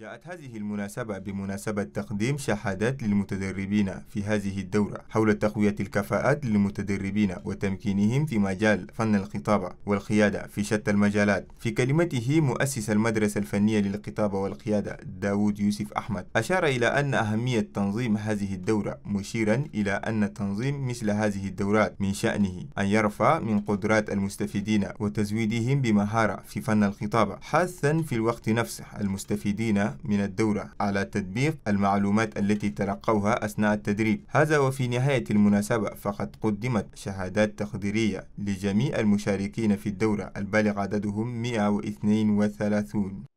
جاءت هذه المناسبة بمناسبة تقديم شهادات للمتدربين في هذه الدورة حول تقوية الكفاءات للمتدربين وتمكينهم في مجال فن الخطابة والقيادة في شتى المجالات في كلمته مؤسس المدرسة الفنية للخطابة والقيادة داود يوسف أحمد أشار إلى أن أهمية تنظيم هذه الدورة مشيرا إلى أن تنظيم مثل هذه الدورات من شأنه أن يرفع من قدرات المستفيدين وتزويدهم بمهارة في فن الخطابة حاثا في الوقت نفسه المستفيدين من الدورة على تطبيق المعلومات التي تلقوها أثناء التدريب هذا وفي نهاية المناسبة فقد قدمت شهادات تقديرية لجميع المشاركين في الدورة البالغ عددهم 132